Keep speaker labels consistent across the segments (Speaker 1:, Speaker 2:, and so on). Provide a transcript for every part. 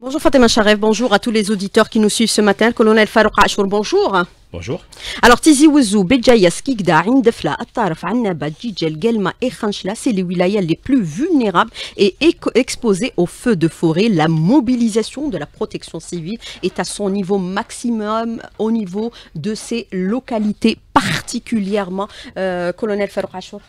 Speaker 1: Bonjour Fatima Charef, bonjour à tous les auditeurs qui nous suivent ce matin. Colonel Farouk Achour, bonjour. Bonjour. Alors Tizi Ouzou, Béjaïa, Skikda, Indefla, Attaraf, Annaba, Djidjel, Gelma et Khanchla, c'est les wilayas les plus vulnérables et exposés aux feux de forêt. La mobilisation de la protection civile est à son niveau maximum au niveau de ces localités particulièrement. Euh, colonel Farouk Achour.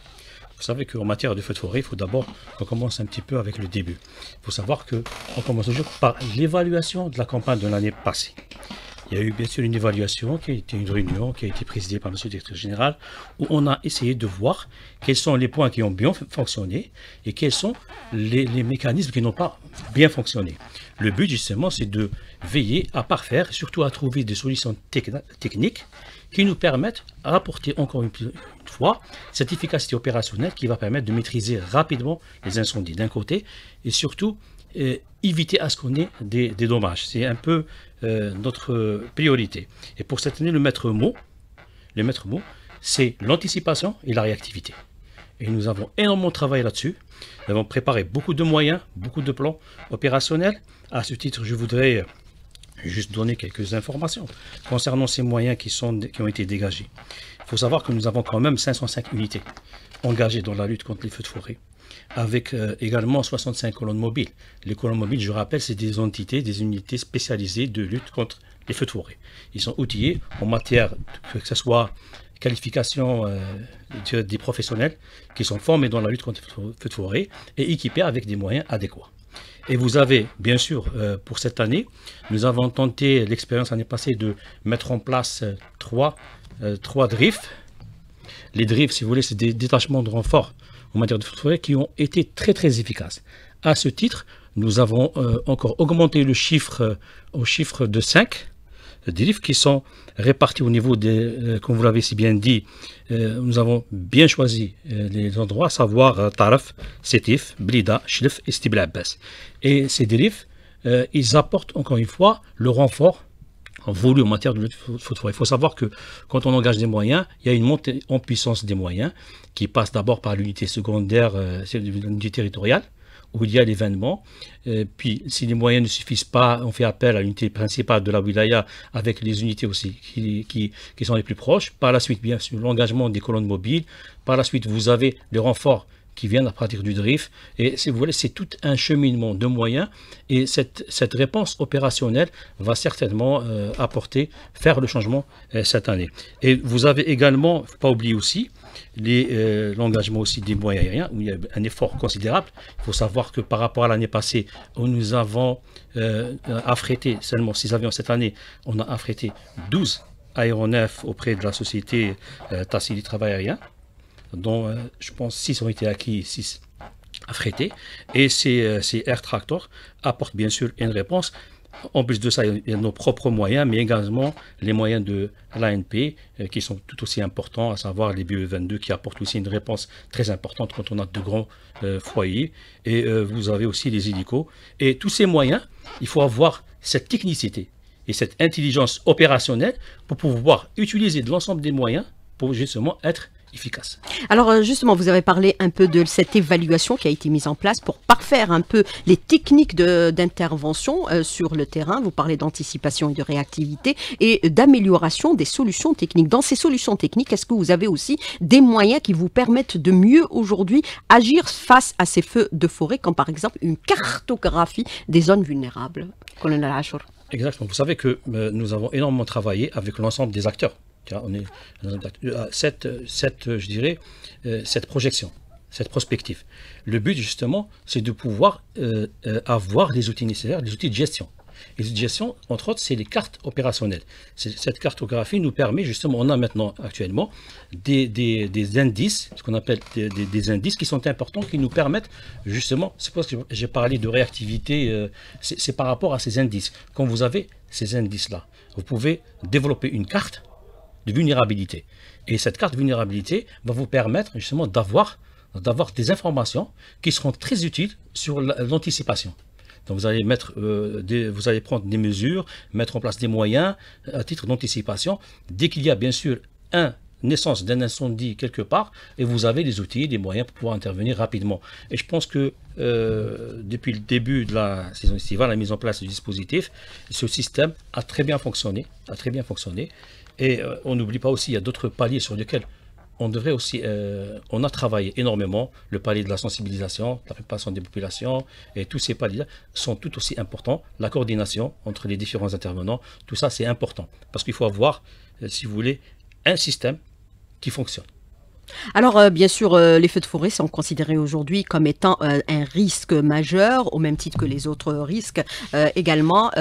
Speaker 2: Vous savez qu'en matière de feu de forêt, il faut d'abord qu'on commence un petit peu avec le début. Il faut savoir qu'on commence toujours par l'évaluation de la campagne de l'année passée. Il y a eu bien sûr une évaluation qui a été une réunion qui a été présidée par M. le directeur général où on a essayé de voir quels sont les points qui ont bien fonctionné et quels sont les, les mécanismes qui n'ont pas bien fonctionné. Le but, justement, c'est de veiller à parfaire, surtout à trouver des solutions techniques qui nous permettent d'apporter encore une fois cette efficacité opérationnelle qui va permettre de maîtriser rapidement les incendies d'un côté et surtout euh, éviter à ce qu'on ait des, dommages. C'est un peu euh, notre priorité. Et pour cette année, le maître mot, le maître mot, c'est l'anticipation et la réactivité. Et nous avons énormément travaillé là-dessus. Nous avons préparé beaucoup de moyens, beaucoup de plans opérationnels. À ce titre, je voudrais juste donner quelques informations concernant ces moyens qui, sont, qui ont été dégagés. Il faut savoir que nous avons quand même 505 unités engagées dans la lutte contre les feux de forêt, avec euh, également 65 colonnes mobiles. Les colonnes mobiles, je rappelle, c'est des entités, des unités spécialisées de lutte contre les feux de forêt. Ils sont outillés en matière, de, que ce soit qualification euh, des professionnels qui sont formés dans la lutte contre le feu de forêt et équipés avec des moyens adéquats. Et vous avez, bien sûr, euh, pour cette année, nous avons tenté l'expérience l'année passée de mettre en place euh, trois, trois drifts. Les drifts, si vous voulez, c'est des détachements de renfort en matière de feu de forêt qui ont été très, très efficaces. À ce titre, nous avons encore augmenté le chiffre au chiffre de 5 dérives qui sont répartis au niveau des, euh, comme vous l'avez si bien dit, euh, nous avons bien choisi euh, les endroits, à savoir Taraf, Sétif, Blida, Shlif et Stibla Et ces dérives, ils apportent encore une fois le renfort voulu en matière de lutte Il faut savoir que quand on engage des moyens, il y a une montée en puissance des moyens qui passe d'abord par l'unité secondaire, l'unité territoriale, où il y a l'événement. Euh, puis, si les moyens ne suffisent pas, on fait appel à l'unité principale de la wilaya avec les unités aussi qui, qui sont les plus proches. Par la suite, bien sûr, l'engagement des colonnes mobiles. Par la suite, vous avez des renforts qui viennent à partir du drift. Et si vous voulez, c'est tout un cheminement de moyens et cette, réponse opérationnelle va certainement euh, apporter, faire le changement euh, cette année. Et vous avez également, pas oublier aussi, euh, l'engagement aussi des moyens aériens, où il y a un effort considérable. Il faut savoir que par rapport à l'année passée, où nous avons affrété seulement 6 avions cette année, on a affrété 12 aéronefs auprès de la société du Travail Aérien dont euh, je pense 6 ont été acquis, 6 affrétés. Et ces, euh, Air Tractor apportent bien sûr une réponse. En plus de ça, il y a nos propres moyens, mais également les moyens de l'ANP euh, qui sont tout aussi importants, à savoir les BE22 qui apportent aussi une réponse très importante quand on a de grands foyers. Et vous avez aussi les hélicos. Et tous ces moyens, il faut avoir cette technicité et cette intelligence opérationnelle pour pouvoir utiliser de l'ensemble des moyens pour justement être
Speaker 1: alors euh, justement, vous avez parlé un peu de cette évaluation qui a été mise en place pour parfaire un peu les techniques d'intervention euh, sur le terrain. Vous parlez d'anticipation et de réactivité et d'amélioration des solutions techniques. Dans ces solutions techniques, est-ce que vous avez aussi des moyens qui vous permettent de mieux aujourd'hui agir face à ces feux de forêt, comme par exemple une cartographie des zones vulnérables
Speaker 2: Colonel Exactement. Vous savez que euh, nous avons énormément travaillé avec l'ensemble des acteurs on est dans euh, ah, cette, je dirais, euh, cette projection, cette prospective. Le but, justement, c'est de pouvoir euh, avoir des outils nécessaires, des outils de gestion. Et les outils de gestion, entre autres, c'est les cartes opérationnelles. Cette cartographie nous permet, justement, on a maintenant actuellement des, indices, ce qu'on appelle des, indices qui sont importants, qui nous permettent, justement, c'est pour que j'ai parlé de réactivité, c'est par rapport à ces indices. Quand vous avez ces indices-là, vous pouvez développer une carte de vulnérabilité. Et cette carte vulnérabilité va vous permettre justement d'avoir d'avoir des informations qui seront très utiles sur l'anticipation. Donc vous allez, mettre, euh, vous allez prendre des mesures, mettre en place des moyens euh, à titre d'anticipation. Dès qu'il y a bien sûr un naissance d'un incendie quelque part, et vous avez les outils, des moyens pour pouvoir intervenir rapidement. Et je pense que euh, depuis le début de la saison estivale, la mise en place du dispositif, ce système a très bien fonctionné, a très bien fonctionné. Et euh, on n'oublie pas aussi, il y a d'autres paliers sur lesquels on devrait aussi, euh, on a travaillé énormément, le palier de la sensibilisation, la préparation des populations, et tous ces paliers-là sont tout aussi importants. La coordination entre les différents intervenants, tout ça c'est important, parce qu'il faut avoir, euh, si vous voulez, un système qui fonctionne.
Speaker 1: Alors, euh, bien sûr, euh, les feux de forêt sont considérés aujourd'hui comme étant euh, un risque majeur, au même titre que les autres risques également.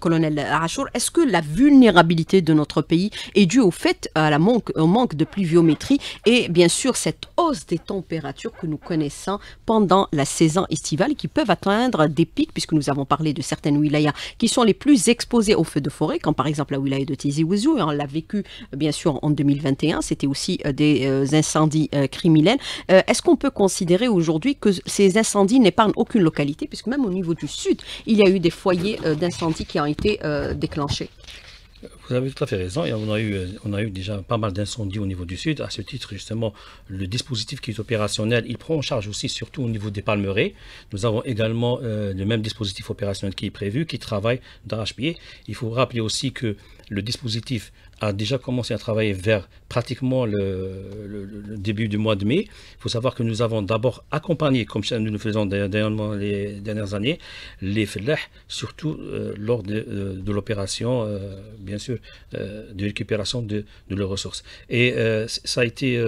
Speaker 1: colonel Arachour, est-ce que la vulnérabilité de notre pays est due au fait à la manque, au manque de pluviométrie et bien sûr cette hausse des températures que nous connaissons pendant la saison estivale qui peuvent atteindre des pics, puisque nous avons parlé de certaines wilayas qui sont les plus exposées aux feux de forêt, comme par exemple la wilaya de Tizi Ouzou, et on l'a vécu bien sûr en 2021, c'était aussi des incendies euh, criminels. Euh, est-ce qu'on peut considérer aujourd'hui que ces incendies n'épargnent aucune localité, puisque même au niveau du sud, il y a eu des foyers euh, d'incendies qui ont été déclenchés
Speaker 2: vous avez tout à fait raison. on, a eu, on a eu déjà pas mal d'incendies au niveau du Sud. À ce titre, justement, le dispositif qui est opérationnel, il prend en charge aussi, surtout au niveau des palmeraies. Nous avons également le même dispositif opérationnel qui est prévu, qui travaille d'arrache-pied. Il faut rappeler aussi que le dispositif a déjà commencé à travailler vers pratiquement le, début du mois de mai. Il faut savoir que nous avons d'abord accompagné, comme nous le faisons dernièrement les dernières années, les fellah, surtout euh, lors de, euh, l'opération, euh, bien sûr, de récupération de, de, leurs ressources. Et ça a été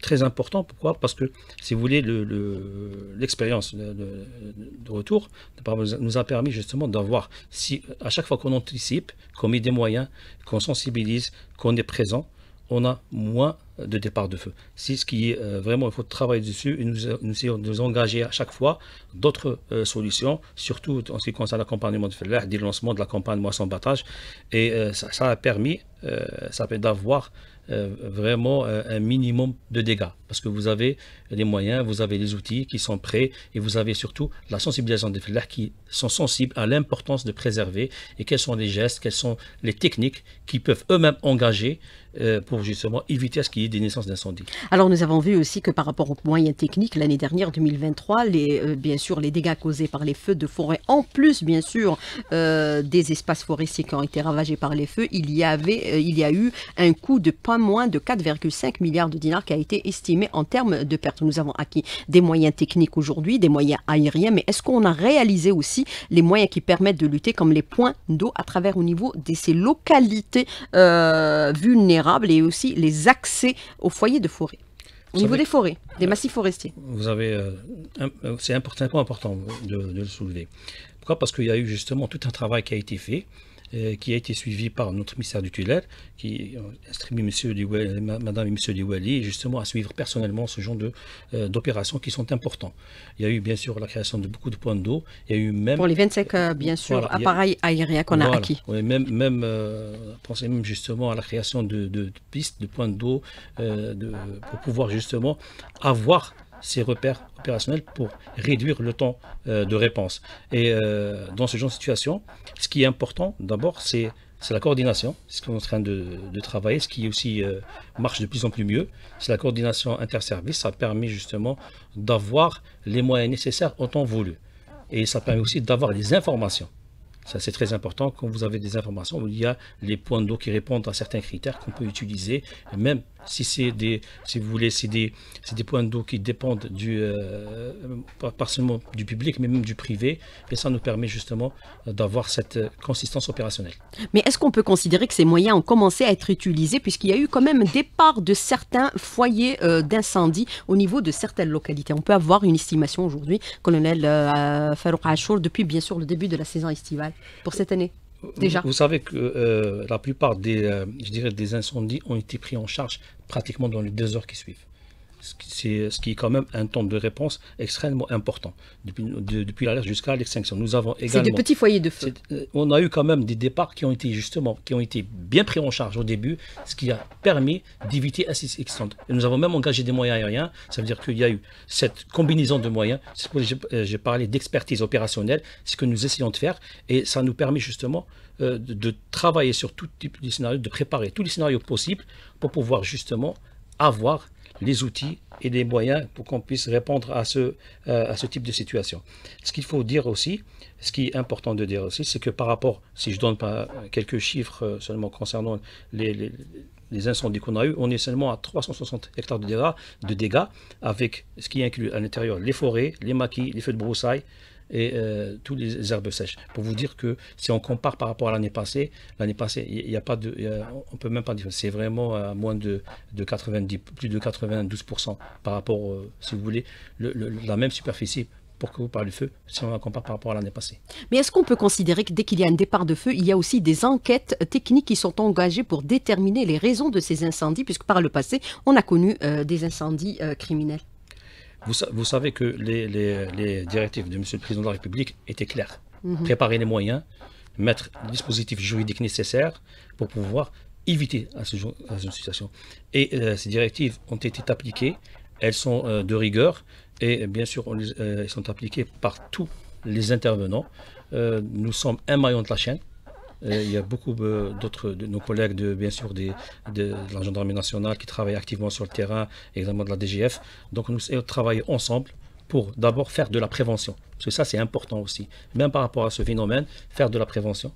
Speaker 2: très important. Pourquoi Parce que, si vous voulez, l'expérience de retour nous a permis justement d'avoir, si à chaque fois qu'on anticipe, qu'on met des moyens, qu'on sensibilise, qu'on est présent, on a moins de départs de feu. C'est ce qui est euh, vraiment, il faut travailler dessus et nous, euh, nous, nous engager à chaque fois d'autres euh, solutions, surtout en ce qui concerne l'accompagnement de Fellah, du lancement de la campagne Moisson Battage. Et ça, a permis, ça permis d'avoir euh, vraiment euh, un minimum de dégâts. Parce que vous avez les moyens, vous avez les outils qui sont prêts et vous avez surtout la sensibilisation des filles qui sont sensibles à l'importance de préserver et quels sont les gestes, quelles sont les techniques qui peuvent eux-mêmes engager euh, pour justement éviter à ce qu'il y ait des naissances d'incendie.
Speaker 1: Alors nous avons vu aussi que par rapport aux moyens techniques, l'année dernière, 2023, les, euh, bien sûr, les dégâts causés par les feux de forêt, en plus bien sûr euh, des espaces forestiers qui ont été ravagés par les feux, il y, avait, il y a eu un coût de pas moins de 4,5 milliards de dinars qui a été estimé en termes de pertes. Nous avons acquis des moyens techniques aujourd'hui, des moyens aériens, mais est-ce qu'on a réalisé aussi les moyens qui permettent de lutter comme les points d'eau à travers au niveau de ces localités vulnérables et aussi les accès aux foyers de forêt. Au niveau des forêts, des massifs forestiers.
Speaker 2: Vous avez, euh, un euh, c'est important, important de, de, le soulever. Pourquoi Parce qu'il y a eu justement tout un travail qui a été fait euh, qui a été suivi par notre ministère du tutelaire, qui euh, instruit monsieur Mme madame et monsieur Diouali, justement à suivre personnellement ce genre euh, d'opérations qui sont importantes. Il y a eu bien sûr la création de beaucoup de points d'eau, il y a eu même... Pour les
Speaker 1: 25, bien sûr, appareils aériens qu'on a acquis.
Speaker 2: Oui, même, même euh, même justement à la création de, pistes, de points d'eau, de, pour pouvoir justement avoir ces repères opérationnels pour réduire le temps euh, de réponse. Et euh, dans ce genre de situation, ce qui est important d'abord, c'est la coordination, ce qu'on est en train de, travailler, ce qui aussi euh, marche de plus en plus mieux, c'est la coordination interservice, ça permet justement d'avoir les moyens nécessaires au temps voulu. Et ça permet aussi d'avoir les informations. Ça, c'est très important. Quand vous avez des informations, il y a les points d'eau qui répondent à certains critères qu'on peut utiliser, même si c'est des, si vous voulez, des, points d'eau qui dépendent du, euh, pas, seulement du public, mais même du privé. Et ça nous permet justement euh, d'avoir cette euh, consistance opérationnelle.
Speaker 1: Mais est-ce qu'on peut considérer que ces moyens ont commencé à être utilisés puisqu'il y a eu quand même départ de certains foyers d'incendie au niveau de certaines localités On peut avoir une estimation aujourd'hui, colonel Farouk Achour, depuis bien sûr le début de la saison estivale pour cette année vous,
Speaker 2: savez que euh, la plupart des, euh, je dirais, des incendies ont été pris en charge pratiquement dans les deux heures qui suivent. C'est ce qui est quand même un temps de réponse extrêmement important, depuis, depuis l'alerte jusqu'à l'extinction. Nous avons également... C'est des petits foyers de feu. Euh, on a eu quand même des départs qui ont été justement, qui ont été bien pris en charge au début, ce qui a permis d'éviter un système Et nous avons même engagé des moyens aériens, ça veut dire qu'il y a eu cette combinaison de moyens, j'ai parlé d'expertise opérationnelle, ce que nous essayons de faire, et ça nous permet justement euh, de, de travailler sur tout type de scénario, de préparer tous les scénarios possibles pour pouvoir justement avoir les outils et les moyens pour qu'on puisse répondre à ce, euh, à ce type de situation. Ce qu'il faut dire aussi, ce qui est important de dire aussi, c'est que par rapport, si je donne pas quelques chiffres euh, seulement concernant les, incendies qu'on a eu, on est seulement à 360 hectares de dégâts, de dégâts avec ce qui inclut à l'intérieur les forêts, les maquis, les feux de broussailles, et euh, tous les herbes sèches. Pour vous dire que si on compare par rapport à l'année passée, l'année passée, il n'y a pas de, on peut même pas dire, c'est vraiment à moins de, de 90, plus de 92% par rapport, euh, si vous voulez, la même superficie pour que vous parlez feu, si on compare par rapport à l'année passée.
Speaker 1: Mais est-ce qu'on peut considérer que dès qu'il y a un départ de feu, il y a aussi des enquêtes techniques qui sont engagées pour déterminer les raisons de ces incendies, puisque par le passé, on a connu euh, des incendies criminels
Speaker 2: vous, savez que les, directives de M. le Président de la République étaient claires. Mhm. Préparer les moyens, mettre les dispositifs juridiques nécessaires pour pouvoir éviter à situation. Et euh, ces directives ont été appliquées, elles sont euh, de rigueur et bien sûr euh, elles sont appliquées par tous les intervenants. nous sommes un maillon de la chaîne, euh, il y a beaucoup euh, d'autres, de nos collègues, de, bien sûr, des, de, la gendarmerie nationale qui travaillent activement sur le terrain, également de la DGF. Donc nous travaillons ensemble pour d'abord faire de la prévention. Parce que ça, c'est important aussi. Même par rapport à ce phénomène, faire de la prévention.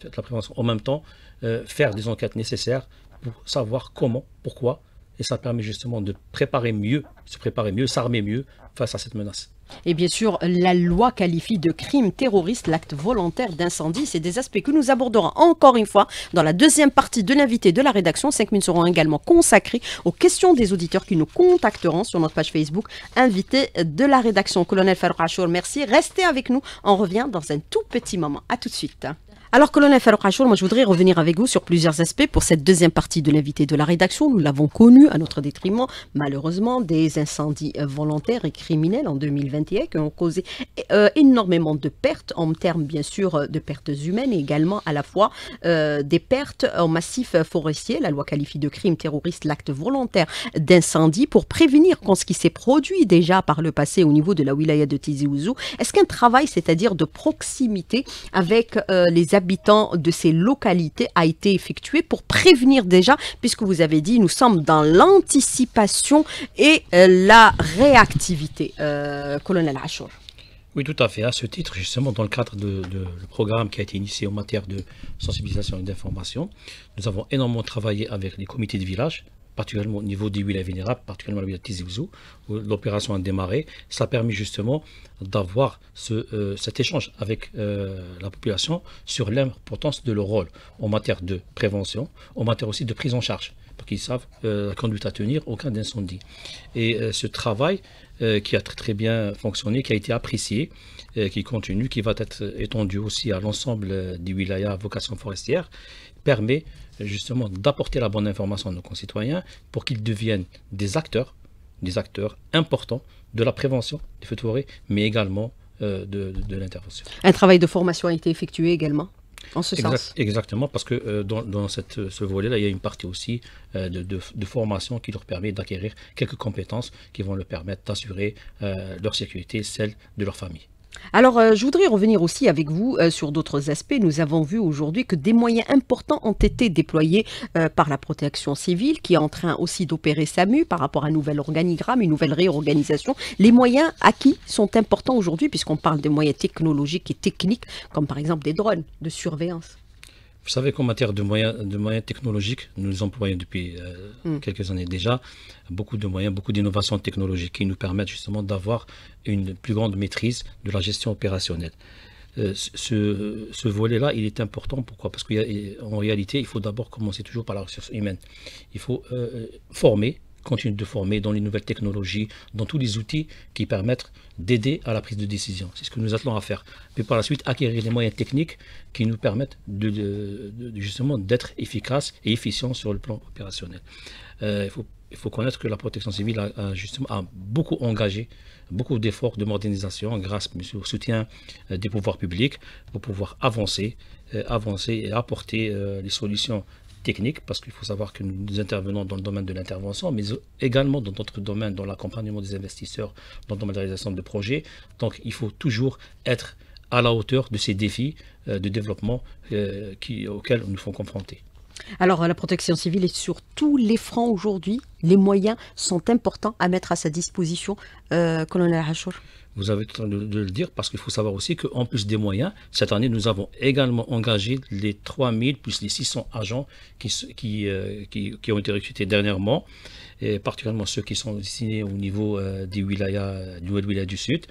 Speaker 2: Faire la prévention. En même temps, euh, faire des enquêtes nécessaires pour savoir comment, pourquoi. Et ça permet justement de préparer mieux, se préparer mieux, s'armer mieux face à cette menace.
Speaker 1: Et bien sûr, la loi qualifie de crime terroriste l'acte volontaire d'incendie. C'est des aspects que nous aborderons encore une fois dans la deuxième partie de l'invité de la rédaction. Cinq minutes seront également consacrées aux questions des auditeurs qui nous contacteront sur notre page Facebook. Invité de la rédaction, colonel Farouk Achour, merci. Restez avec nous. On revient dans un tout petit moment. À tout de suite. Alors, colonel Farouk Achour, moi je voudrais revenir avec vous sur plusieurs aspects pour cette deuxième partie de l'invité de la rédaction. Nous l'avons connu à notre détriment, malheureusement, des incendies euh, volontaires et criminels en 2021 qui ont causé euh, énormément de pertes en termes, bien sûr, euh, de pertes humaines et également à la fois des pertes en massif forestier. La loi qualifie de crime terroriste l'acte volontaire d'incendie pour prévenir ce qui s'est produit déjà par le passé au niveau de la wilaya de Tizi Ouzou. Est-ce qu'un travail, c'est-à-dire de proximité avec les habitants de ces localités a été effectué pour prévenir déjà, puisque vous avez dit, nous sommes dans l'anticipation et euh, la réactivité, euh, colonel Achour.
Speaker 2: Oui, tout à fait. À ce titre, justement, dans le cadre du programme qui a été initié en matière de sensibilisation et d'information, nous avons énormément travaillé avec les comités de village, particulièrement au niveau des huiles vénérables, particulièrement la huile de où l'opération a démarré. Ça a permis justement d'avoir ce, euh, cet échange avec euh, la population sur l'importance de leur rôle en matière de prévention, en matière aussi de prise en charge, pour qu'ils savent euh, la conduite à tenir au cas d'incendie. Et ce travail qui a très, très bien fonctionné, qui a été apprécié, qui continue, qui va être étendu aussi à l'ensemble des wilayas à vocation forestière permet justement d'apporter la bonne information à nos concitoyens pour qu'ils deviennent des acteurs, des acteurs importants de la prévention des feux de forêt, mais également euh, de, l'intervention.
Speaker 1: Un travail de formation a été effectué également
Speaker 2: en ce sens. Exactement, parce que euh, dans, euh, ce volet-là, il y a une partie aussi de, formation qui leur permet d'acquérir quelques compétences qui vont leur permettre d'assurer leur sécurité, celle de leur famille.
Speaker 1: Alors, euh, je voudrais revenir aussi avec vous euh, sur d'autres aspects. Nous avons vu aujourd'hui que des moyens importants ont été déployés euh, par la protection civile, qui est en train aussi d'opérer SAMU par rapport à un nouvel organigramme, une nouvelle réorganisation. Les moyens acquis sont importants aujourd'hui, puisqu'on parle des moyens technologiques et techniques, comme par exemple des drones de surveillance.
Speaker 2: Vous savez qu'en matière de moyens, de moyens technologiques, nous employons depuis euh, mm. quelques années déjà, beaucoup de moyens, beaucoup d'innovations technologiques qui nous permettent justement d'avoir une plus grande maîtrise de la gestion opérationnelle. Euh, ce, volet-là, il est important. Pourquoi Parce qu'en réalité, il faut d'abord commencer toujours par la ressource humaine. Il faut euh, former continue de former dans les nouvelles technologies, dans tous les outils qui permettent d'aider à la prise de décision. C'est ce que nous attelons à faire. Puis par la suite, acquérir les moyens techniques qui nous permettent justement d'être efficaces et efficients sur le plan opérationnel. Euh, il, faut, connaître que la protection civile a, justement beaucoup engagé, beaucoup d'efforts de modernisation grâce au soutien euh, des pouvoirs publics pour pouvoir avancer, euh, avancer et apporter les solutions Technique, parce qu'il faut savoir que nous intervenons dans le domaine de l'intervention, mais également dans d'autres domaines, dans l'accompagnement des investisseurs, dans la réalisation de projets. Donc il faut toujours être à la hauteur de ces défis euh, de développement euh, auxquels nous sommes confronter.
Speaker 1: Alors la protection civile est sur tous les fronts aujourd'hui. Les moyens sont importants à mettre à sa disposition, euh, colonel Hachour.
Speaker 2: Vous avez le temps de, le dire parce qu'il faut savoir aussi qu'en plus des moyens, cette année, nous avons également engagé les 3000 plus les 600 agents qui, euh, qui, qui ont été recrutés dernièrement et particulièrement ceux qui sont destinés au niveau des euh, wilayas, du wilaya euh, du Sud.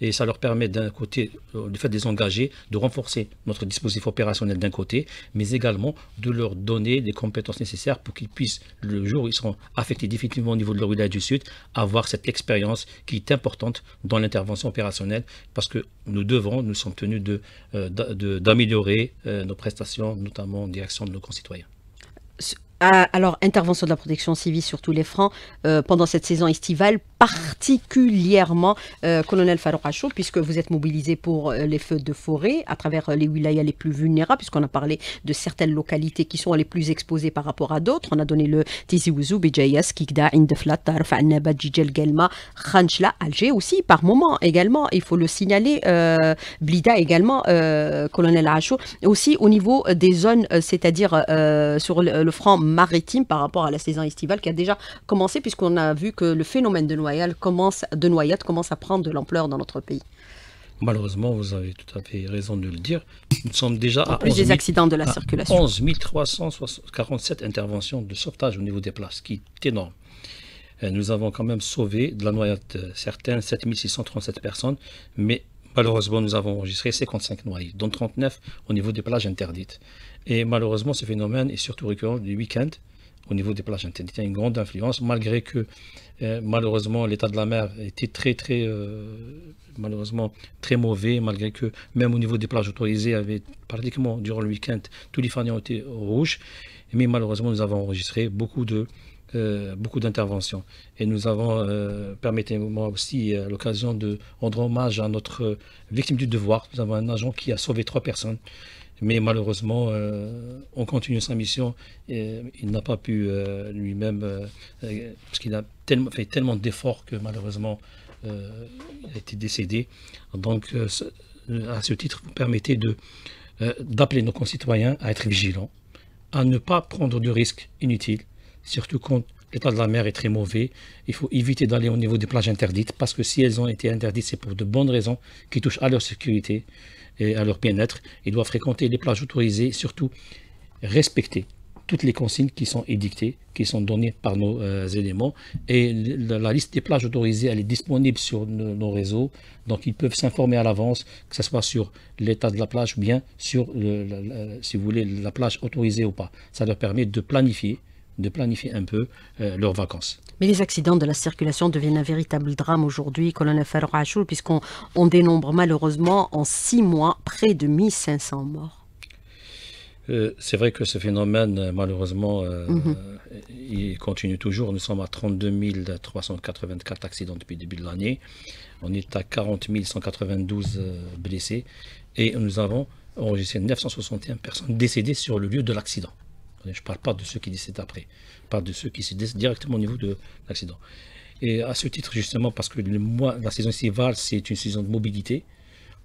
Speaker 2: Et ça leur permet d'un côté, euh, le fait de les engager, de renforcer notre dispositif opérationnel d'un côté, mais également de leur donner les compétences nécessaires pour qu'ils puissent, le jour où ils seront affectés définitivement au niveau de leur wilaya du Sud, avoir cette expérience qui est importante dans l'intervention opérationnelle, parce que nous devons, nous sommes tenus euh, d'améliorer de, d'améliorer nos prestations, notamment en direction de nos concitoyens
Speaker 1: alors, intervention de la protection civile sur tous les fronts, euh, pendant cette saison estivale, particulièrement, euh, colonel Farouk puisque vous êtes mobilisé pour euh, les feux de forêt à travers les wilayas les plus vulnérables, puisqu'on a parlé de certaines localités qui sont les plus exposées par rapport à d'autres. On a donné le Tizi Ouzou, Bijayas, Kikda, Indeflat, Tarfa, Annaba, Djidjel, Gelma, Khanchla, Alger aussi, par moment également, il faut le signaler, Blida également, colonel Achou, aussi au niveau des zones, c'est-à-dire sur le, le maritime par rapport à la saison estivale qui a déjà commencé, puisqu'on a vu que le phénomène de noyade commence, de noyade commence à prendre de
Speaker 2: l'ampleur dans notre pays. Malheureusement, vous avez tout à fait raison de le dire. Nous sommes déjà à, plus des accidents de la circulation. 11 347 interventions de sauvetage au niveau des places, ce qui est énorme. Euh, nous avons quand même sauvé de la noyade euh, certaines 637 personnes, mais malheureusement, nous avons enregistré 55 noyades, dont 39 au niveau des plages interdites. Et malheureusement, ce phénomène est surtout récurrent du week-end au niveau des plages internes. Il a une grande influence, malgré que euh, malheureusement l'état de la mer était très très euh, malheureusement très mauvais, malgré que même au niveau des plages autorisées, avait pratiquement durant le week-end tous les fanions étaient rouges. Mais malheureusement, nous avons enregistré beaucoup de euh, beaucoup d'interventions. Et nous avons, permettez-moi aussi l'occasion de rendre hommage à notre victime du devoir. Nous avons un agent qui a sauvé trois personnes mais malheureusement, euh, on continue sa mission. il n'a pas pu euh, lui-même, euh, parce qu'il a fait tellement d'efforts que malheureusement, il a été décédé. Donc, à ce titre, vous permettez d'appeler nos concitoyens à être vigilants, à ne pas prendre de risques inutiles, surtout quand l'état de la mer est très mauvais. Il faut éviter d'aller au niveau des plages interdites parce que si elles ont été interdites, c'est pour de bonnes raisons qui touchent à leur sécurité et à leur bien-être. Ils doivent fréquenter les plages autorisées, surtout respecter toutes les consignes qui sont édictées, qui sont données par nos euh, éléments. Et la, liste des plages autorisées, elle est disponible sur nos, réseaux. Donc, ils peuvent s'informer à l'avance, que ce soit sur l'état de la plage ou bien sur, si vous voulez, la plage autorisée ou pas. Ça leur permet de planifier de planifier un peu euh, leurs vacances.
Speaker 1: Mais les accidents de la circulation deviennent un véritable drame aujourd'hui, colonel Farouk puisqu'on dénombre malheureusement en six mois près de 1500 morts.
Speaker 2: Euh, c'est vrai que ce phénomène, malheureusement, euh, mhm. il continue toujours. Nous sommes à 32 384 accidents depuis le début de l'année. On est à 40 192 blessés et nous avons enregistré 961 personnes décédées sur le lieu de l'accident. Je ne parle pas de ceux qui décèdent après. Je parle de ceux qui se décèdent directement au niveau de l'accident. Et à ce titre, justement, parce que le mois, la saison estivale, c'est une saison de mobilité.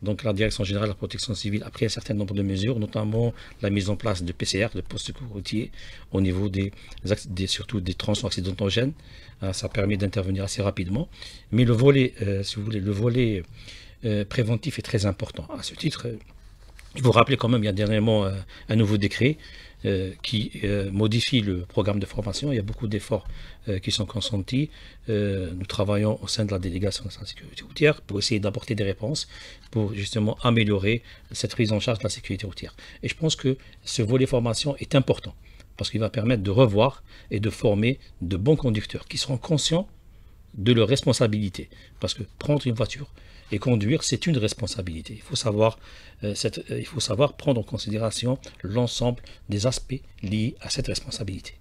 Speaker 2: Donc la Direction générale de la protection civile a pris un certain nombre de mesures, notamment la mise en place de PCR, de postes routiers, au niveau des, des surtout des transports accidentogènes. Euh, ça permet d'intervenir assez rapidement. Mais le volet, euh, si vous voulez, le volet euh, préventif est très important. À ce titre, je vous rappeler quand même, il y a dernièrement un nouveau décret euh, qui euh, modifie le programme de formation. Il y a beaucoup d'efforts euh, qui sont consentis. nous travaillons au sein de la délégation de la sécurité routière pour essayer d'apporter des réponses pour justement améliorer cette prise en charge de la sécurité routière. Et je pense que ce volet formation est important parce qu'il va permettre de revoir et de former de bons conducteurs qui seront conscients de leurs responsabilités. Parce que prendre une voiture, et conduire, c'est une responsabilité. Euh, euh, il faut savoir, prendre en considération l'ensemble des aspects liés à cette responsabilité.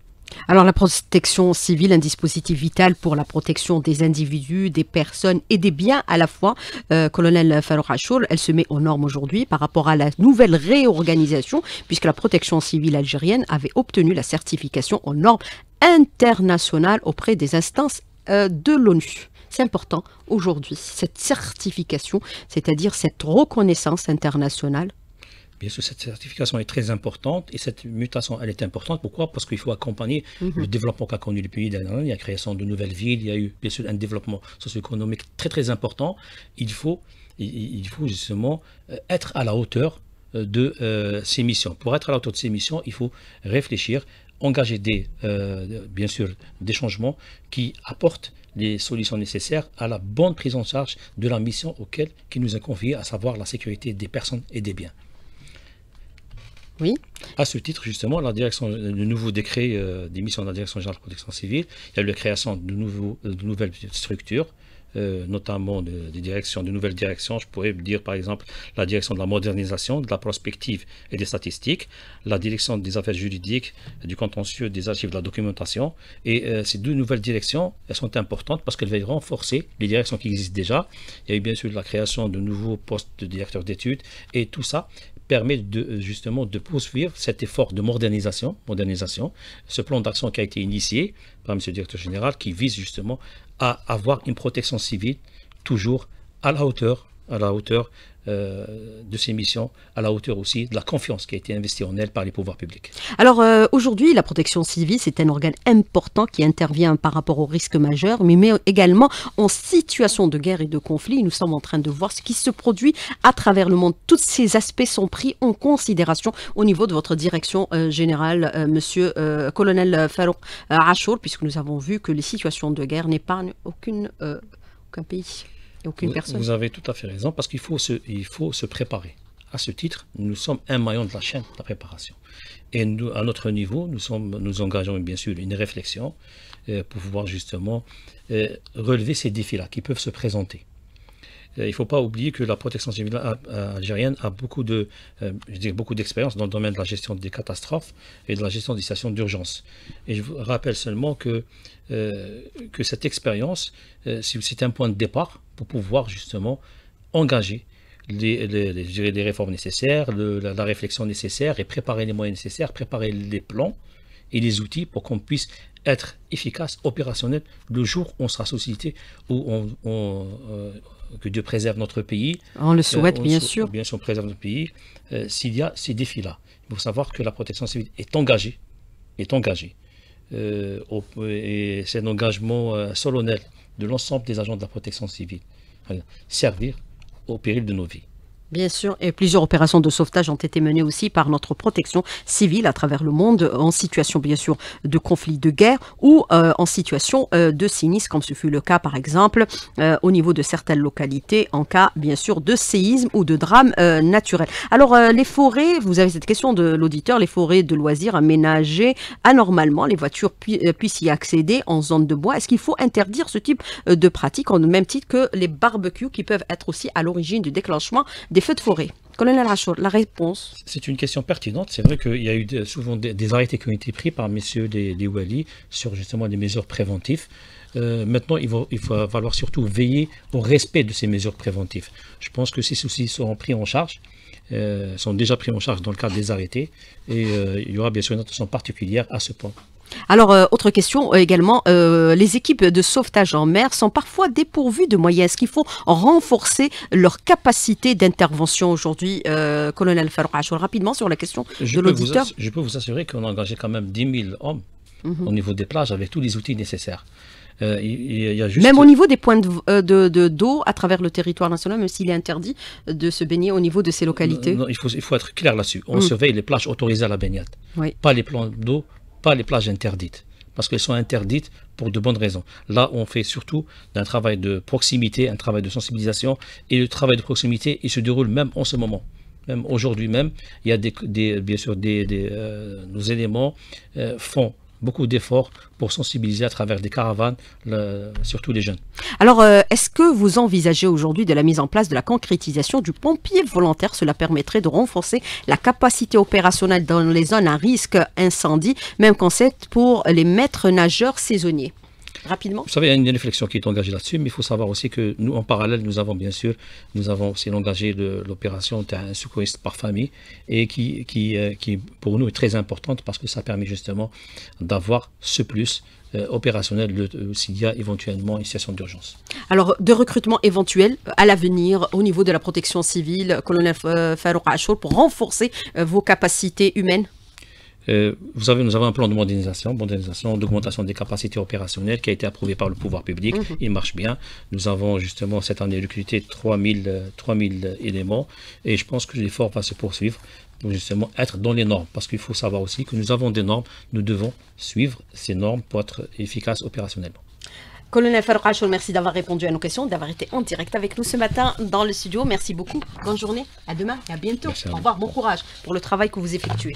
Speaker 1: Alors la protection civile, un dispositif vital pour la protection des individus, des personnes et des biens à la fois. Euh, colonel Farouk elle se met aux normes aujourd'hui par rapport à la nouvelle réorganisation, puisque la protection civile algérienne avait obtenu la certification aux normes internationales auprès des instances de l'ONU. C'est important aujourd'hui, cette certification, c'est-à-dire cette reconnaissance internationale
Speaker 2: Bien sûr, cette certification est très importante et cette mutation, elle est importante. Pourquoi Parce qu'il faut accompagner mhm. le développement qu'a connu le pays Il y a création de nouvelles villes, il y a eu bien sûr un développement socio-économique très très important. Il faut, il faut justement euh, être à la hauteur euh, de euh, ces missions. Pour être à la hauteur de ces missions, il faut réfléchir, engager des, bien sûr des changements qui apportent les solutions nécessaires à la bonne prise en charge de la mission auquel qui nous est confiée, à savoir la sécurité des personnes et des biens. Oui. À ce titre, justement, la direction, le nouveau décret euh, des missions de la Direction générale de protection civile, il y a eu la création de, nouveaux, de nouvelles structures euh, notamment des de directions, de nouvelles directions. Je pourrais dire par exemple la direction de la modernisation, de la prospective et des statistiques, la direction des affaires juridiques, du contentieux, des archives, de la documentation. Et euh, ces deux nouvelles directions, elles sont importantes parce qu'elles veulent renforcer les directions qui existent déjà. Il y a eu bien sûr la création de nouveaux postes de directeurs d'études et tout ça permet euh, justement de poursuivre cet effort de modernisation, modernisation, ce plan d'action qui a été initié M. le Directeur Général, qui vise justement à avoir une protection civile toujours à la hauteur, à la hauteur euh, de ces missions à la hauteur aussi de la confiance qui a été investie en elles par les pouvoirs publics.
Speaker 1: Alors euh, aujourd'hui, la protection civile, c'est un organe important qui intervient par rapport aux risques majeurs, mais, également en situation de guerre et de conflit. Nous sommes en train de voir ce qui se produit à travers le monde. Tous ces aspects sont pris en considération au niveau de votre direction euh, générale, monsieur colonel Farouk Achour, puisque nous avons vu que les situations de guerre n'épargnent aucun pays vous,
Speaker 2: avez tout à fait raison, parce qu'il faut, se, faut se préparer. À ce titre, nous sommes un maillon de la chaîne de la préparation. Et nous, à notre niveau, nous, sommes, nous engageons bien sûr une réflexion euh, pour pouvoir justement euh, relever ces défis-là qui peuvent se présenter. Euh, il ne faut pas oublier que la protection civile algérienne a beaucoup de, euh, beaucoup d'expérience dans le domaine de la gestion des catastrophes et de la gestion des situations d'urgence. Et je vous rappelle seulement que, euh, que cette expérience, c'est un point de départ pour pouvoir justement engager les, réformes nécessaires, la, réflexion nécessaire et préparer les moyens nécessaires, préparer les plans et les outils pour qu'on puisse être efficace, opérationnel, le jour où on sera société, ou on, que Dieu préserve notre pays. On le euh, souhaite, bien sûr. Bien sûr, préserve notre pays. Euh, s'il y a ces défis-là, il faut savoir que la protection civile est engagée, est engagée. Euh, et c'est un engagement solennel de l'ensemble des agents de la protection civile. Servir au péril de nos vies.
Speaker 1: Bien sûr, et plusieurs opérations de sauvetage ont été menées aussi par notre protection civile à travers le monde, en situation bien sûr de conflit, de guerre ou euh, en situation euh, de sinistre, comme ce fut le cas par exemple euh, au niveau de certaines localités, en cas bien sûr de séisme ou de drame naturel. Alors les forêts, vous avez cette question de l'auditeur, les forêts de loisirs aménagées anormalement, les voitures puissent y accéder en zone de bois. Est-ce qu'il faut interdire ce type de pratique en même titre que les barbecues qui peuvent être aussi à l'origine du déclenchement des forêt. la réponse
Speaker 2: C'est une question pertinente. C'est vrai qu'il y a eu souvent des, arrêtés qui ont été pris par messieurs les, sur justement des mesures préventives. Euh, maintenant, il va, il falloir surtout veiller au respect de ces mesures préventives. Je pense que ces soucis seront pris en charge, euh, sont déjà pris en charge dans le cadre des arrêtés, et euh, il y aura bien sûr une attention particulière à ce point.
Speaker 1: Alors, euh, autre question euh, également, euh, les équipes de sauvetage en mer sont parfois dépourvues de moyens. Est-ce qu'il faut renforcer leur capacité d'intervention aujourd'hui, colonel Farouach Rapidement sur la question
Speaker 2: je de l'auditeur. Je peux vous assurer qu'on a engagé quand même 10 000 hommes mhm. au niveau des plages avec tous les outils nécessaires. Même au niveau
Speaker 1: des points d'eau de, de, à travers le territoire national, même s'il est interdit de se baigner au niveau de ces localités
Speaker 2: il, faut, il faut être clair là-dessus. On mm. surveille les plages autorisées à la baignade, pas les plans d'eau pas les plages interdites, parce qu'elles sont interdites pour de bonnes raisons. Là, on fait surtout un travail de proximité, un travail de sensibilisation, et le travail de proximité, il se déroule même en ce moment. Même aujourd'hui même, il y a des, bien sûr des, euh, éléments euh, font beaucoup d'efforts pour sensibiliser à travers des caravanes, surtout les jeunes.
Speaker 1: Alors, euh, est-ce que vous envisagez aujourd'hui de la mise en place de la concrétisation du pompier volontaire Cela permettrait de renforcer la capacité opérationnelle dans les zones à risque incendie, même concept pour les maîtres nageurs saisonniers rapidement
Speaker 2: Vous savez, il y a une réflexion qui est engagée là-dessus, mais il faut savoir aussi que nous, en parallèle, nous avons bien sûr, nous avons aussi engagé l'opération un secouriste par famille, et qui, qui, euh, qui, pour nous est très importante parce que ça permet justement d'avoir ce plus euh, opérationnel euh, s'il y a éventuellement une situation d'urgence.
Speaker 1: Alors, de recrutement éventuel à l'avenir au niveau de la protection civile, colonel Farouk Achour, pour renforcer vos capacités humaines
Speaker 2: euh, vous savez, nous avons un plan de modernisation, modernisation, d'augmentation des capacités opérationnelles qui a été approuvé par le pouvoir public. Mhm. Il marche bien. Nous avons justement cette année recruté 3000, 3000 euh, euh, éléments et je pense que l'effort va se poursuivre pour justement être dans les normes. Parce qu'il faut savoir aussi que nous avons des normes, nous devons suivre ces normes pour être efficaces opérationnellement.
Speaker 1: Colonel Farouk merci d'avoir répondu à nos questions, d'avoir été en direct avec nous ce matin dans le studio. Merci beaucoup. Bonne journée. À demain et à bientôt. Au revoir. Bon courage pour le travail que vous effectuez.